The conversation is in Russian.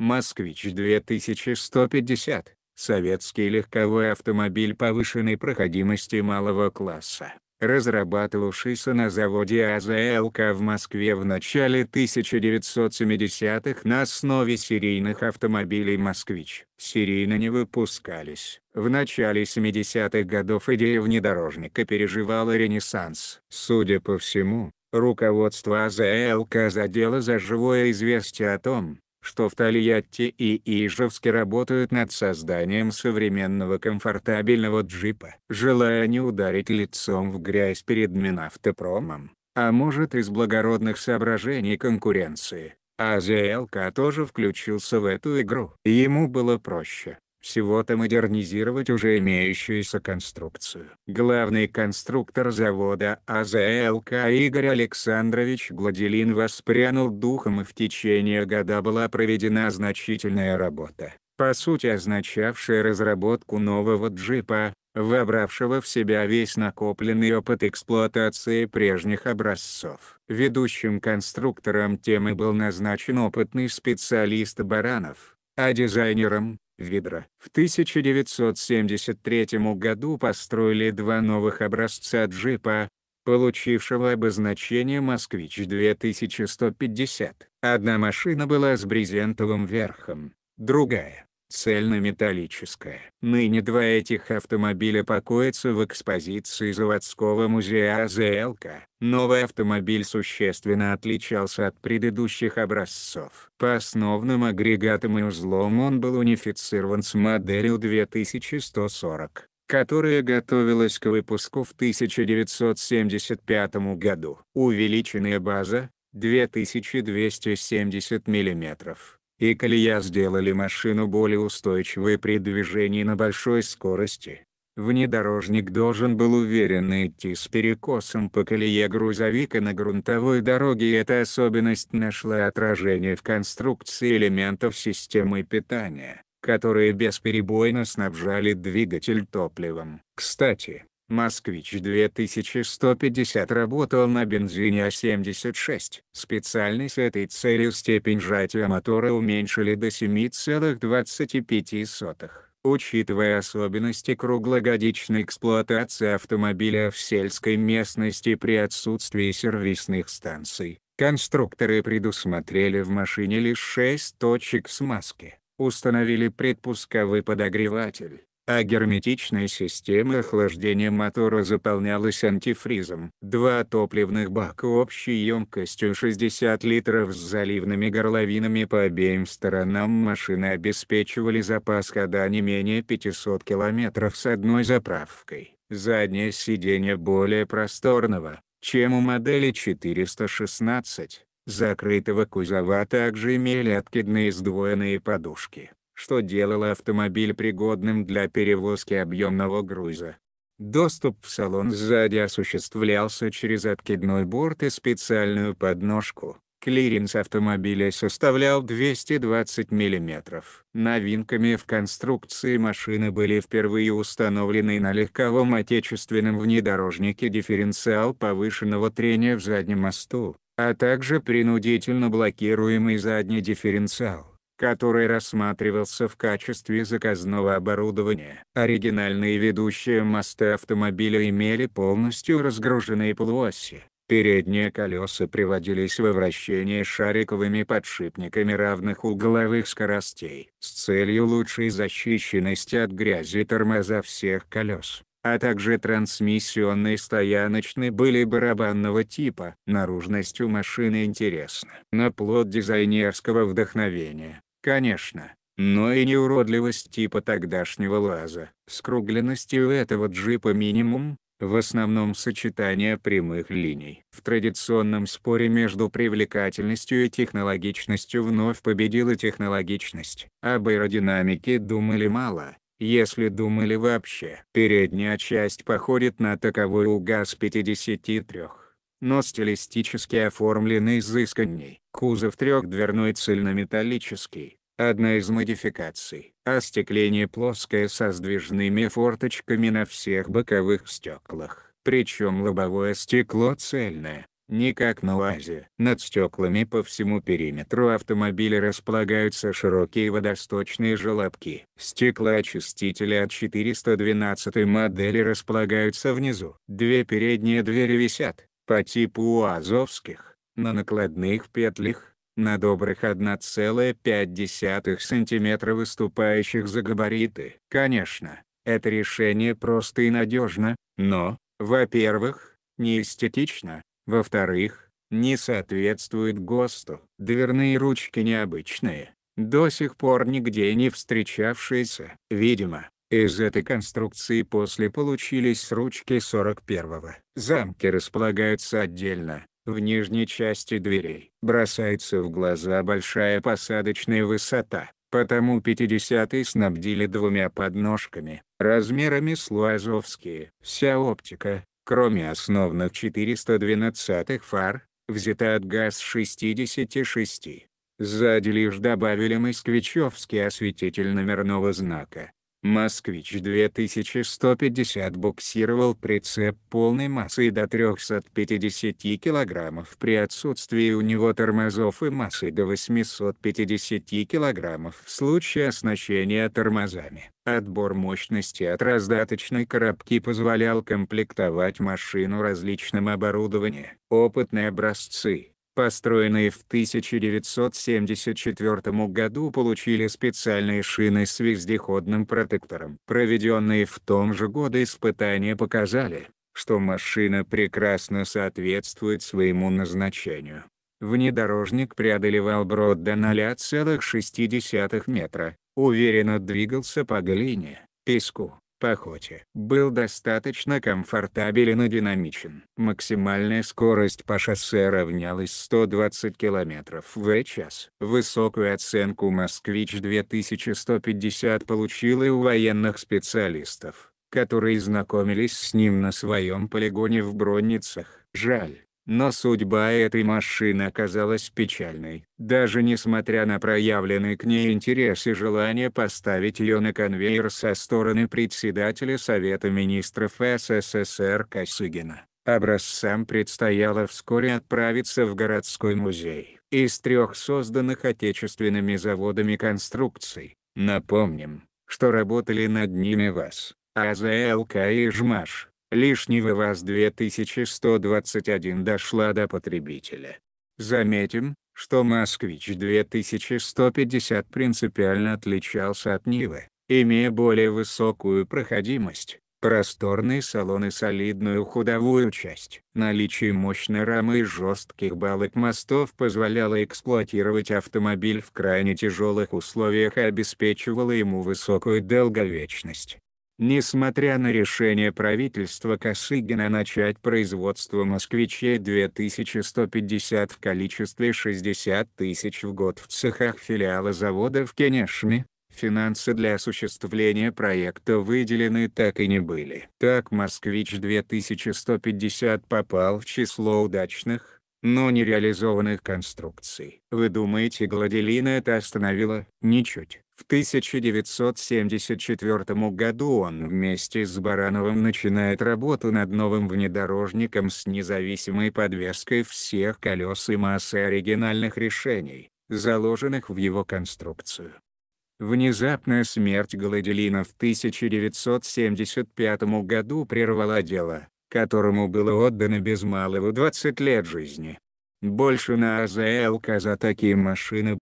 «Москвич-2150» — советский легковой автомобиль повышенной проходимости малого класса, разрабатывавшийся на заводе АЗЛК в Москве в начале 1970-х на основе серийных автомобилей «Москвич». Серийно не выпускались. В начале 70-х годов идея внедорожника переживала ренессанс. Судя по всему, руководство АЗЛК задело за живое известие о том, что в Тольятти и Ижевске работают над созданием современного комфортабельного джипа. Желая не ударить лицом в грязь перед Минавтопромом, а может из благородных соображений конкуренции, Азия тоже включился в эту игру. Ему было проще всего-то модернизировать уже имеющуюся конструкцию. Главный конструктор завода АЗЛК Игорь Александрович Гладилин воспрянул духом и в течение года была проведена значительная работа, по сути означавшая разработку нового джипа, вобравшего в себя весь накопленный опыт эксплуатации прежних образцов. Ведущим конструктором темы был назначен опытный специалист Баранов, а дизайнером Видра. В 1973 году построили два новых образца джипа, получившего обозначение «Москвич-2150». Одна машина была с брезентовым верхом, другая цельнометаллическая. Ныне два этих автомобиля покоятся в экспозиции заводского музея АЗЛК. Новый автомобиль существенно отличался от предыдущих образцов. По основным агрегатам и узлам он был унифицирован с моделью 2140 которая готовилась к выпуску в 1975 году. Увеличенная база 2270 мм и колея сделали машину более устойчивой при движении на большой скорости. Внедорожник должен был уверенно идти с перекосом по колее грузовика на грунтовой дороге и эта особенность нашла отражение в конструкции элементов системы питания, которые бесперебойно снабжали двигатель топливом. Кстати, «Москвич-2150» работал на бензине А76. Специально с этой целью степень сжатия мотора уменьшили до 7,25. Учитывая особенности круглогодичной эксплуатации автомобиля в сельской местности при отсутствии сервисных станций, конструкторы предусмотрели в машине лишь 6 точек смазки установили предпусковый подогреватель, а герметичная система охлаждения мотора заполнялась антифризом. Два топливных бака общей емкостью 60 литров с заливными горловинами по обеим сторонам машины обеспечивали запас хода не менее 500 километров с одной заправкой. Заднее сиденье более просторного, чем у модели 416 закрытого кузова также имели откидные сдвоенные подушки что делало автомобиль пригодным для перевозки объемного груза. Доступ в салон сзади осуществлялся через откидной борт и специальную подножку. Клиренс автомобиля составлял 220 мм. Новинками в конструкции машины были впервые установлены на легковом отечественном внедорожнике дифференциал повышенного трения в заднем мосту, а также принудительно блокируемый задний дифференциал который рассматривался в качестве заказного оборудования. Оригинальные ведущие мосты автомобиля имели полностью разгруженные полуоси. Передние колеса приводились во вращение шариковыми подшипниками равных угловых скоростей. С целью лучшей защищенности от грязи тормоза всех колес, а также трансмиссионные стояночные были барабанного типа. Наружность у машины интересна. На плод дизайнерского вдохновения. Конечно, но и неуродливость типа тогдашнего лаза. Скругленности у этого джипа минимум, в основном сочетание прямых линий. В традиционном споре между привлекательностью и технологичностью вновь победила технологичность. Об аэродинамике думали мало, если думали вообще. Передняя часть походит на таковой у ГАЗ-53 но стилистически оформлены изысканней. Кузов трехдверной цельнометаллический, одна из модификаций. Остекление плоское со сдвижными форточками на всех боковых стеклах. Причем лобовое стекло цельное, не как на УАЗе. Над стеклами по всему периметру автомобиля располагаются широкие водосточные желобки. Стеклоочистители от 412 модели располагаются внизу. Две передние двери висят, по типу азовских, на накладных петлях, на добрых 1,5 см выступающих за габариты. Конечно, это решение просто и надежно, но, во-первых, не эстетично, во-вторых, не соответствует ГОСТу. Дверные ручки необычные, до сих пор нигде не встречавшиеся. Видимо, из этой конструкции после получились ручки 41-го. Замки располагаются отдельно, в нижней части дверей. Бросается в глаза большая посадочная высота, потому 50-й снабдили двумя подножками, размерами с луазовские. Вся оптика, кроме основных 412 фар, взята от ГАЗ-66. Сзади лишь добавили москвичевский осветитель номерного знака. «Москвич-2150» буксировал прицеп полной массой до 350 кг при отсутствии у него тормозов и массы до 850 кг в случае оснащения тормозами. Отбор мощности от раздаточной коробки позволял комплектовать машину различным оборудованием. Опытные образцы, построенные в 1974 году получили специальные шины с вездеходным протектором. Проведенные в том же году испытания показали, что машина прекрасно соответствует своему назначению. Внедорожник преодолевал брод до 0,6 метра, уверенно двигался по глине, песку, по Был достаточно комфортабелен и динамичен. Максимальная скорость по шоссе равнялась 120 км в час. Высокую оценку «Москвич-2150» получил и у военных специалистов, которые знакомились с ним на своем полигоне в Бронницах. Жаль, но судьба этой машины оказалась печальной. Даже несмотря на проявленный к ней интерес и желание поставить ее на конвейер со стороны председателя Совета министров СССР Косыгина, образцам предстояло вскоре отправиться в городской музей. Из трех созданных отечественными заводами конструкций, напомним, что работали над ними ВАЗ, АЗЛК и ЖМАШ лишнего ВАЗ-2121 дошла до потребителя. Заметим, что «Москвич-2150» принципиально отличался от «Нивы», имея более высокую проходимость, просторный салон и солидную ходовую часть. Наличие мощной рамы и жестких балок мостов позволяло эксплуатировать автомобиль в крайне тяжелых условиях и обеспечивало ему высокую долговечность. Несмотря на решение правительства Косыгина начать производство «Москвичей-2150» в количестве 60 тысяч в год в цехах филиала завода в Кенешме, финансы для осуществления проекта выделены так и не были. Так «Москвич-2150» попал в число удачных, но нереализованных конструкций. Вы думаете Гладилина это остановила? Ничуть. В 1974 году он вместе с Барановым начинает работу над новым внедорожником с независимой подвеской всех колес и массы оригинальных решений, заложенных в его конструкцию. Внезапная смерть Гладилина в 1975 году прервала дело, которому было отдано без малого 20 лет жизни. Больше на АЗЛ Казатаки машины